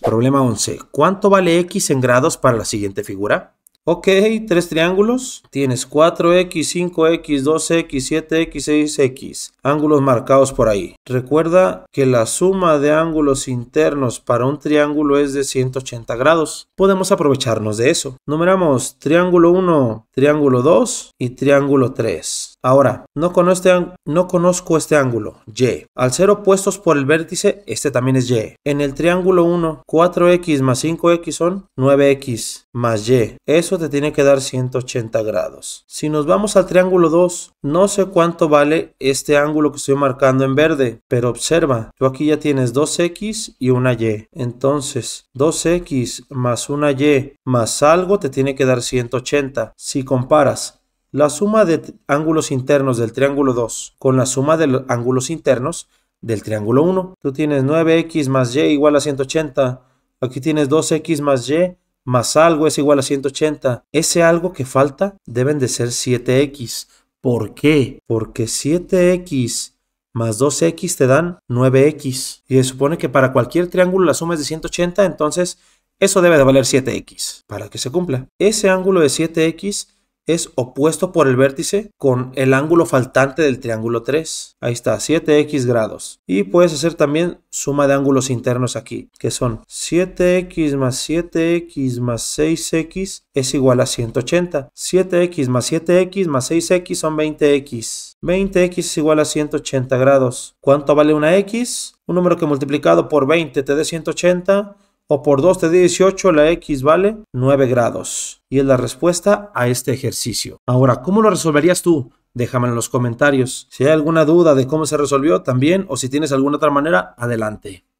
Problema 11. ¿Cuánto vale x en grados para la siguiente figura? Ok, tres triángulos. Tienes 4x, 5x, 2x, 7x, 6x. Ángulos marcados por ahí. Recuerda que la suma de ángulos internos para un triángulo es de 180 grados. Podemos aprovecharnos de eso. Numeramos triángulo 1, triángulo 2 y triángulo 3. Ahora, este no conozco, este ángulo, y. Al ser opuestos por el vértice, este también es y. En el triángulo 1, 4x más 5x son 9x más y. Eso te tiene que dar 180 grados. Si nos vamos al triángulo 2, no sé cuánto vale este ángulo que estoy marcando en verde, pero observa, tú aquí ya tienes 2x y una y. Entonces, 2x más una y más algo te tiene que dar 180. Si comparas la suma de ángulos internos del triángulo 2 con la suma de ángulos internos del triángulo 1. Tú tienes 9x más y igual a 180. Aquí tienes 2x más y más algo es igual a 180. Ese algo que falta deben de ser 7x. ¿Por qué? Porque 7x más 2x te dan 9x. Y se supone que para cualquier triángulo la suma es de 180, entonces eso debe de valer 7x para que se cumpla. Ese ángulo de 7x es opuesto por el vértice con el ángulo faltante del triángulo 3. Ahí está, 7x grados. Y puedes hacer también suma de ángulos internos aquí, que son 7x más 7x más 6x es igual a 180. 7x más 7x más 6x son 20x. 20x es igual a 180 grados. ¿Cuánto vale una x? Un número que multiplicado por 20 te dé 180 o por 2 de 18 la x vale 9 grados. Y es la respuesta a este ejercicio. Ahora, ¿cómo lo resolverías tú? Déjame en los comentarios. Si hay alguna duda de cómo se resolvió también o si tienes alguna otra manera, adelante.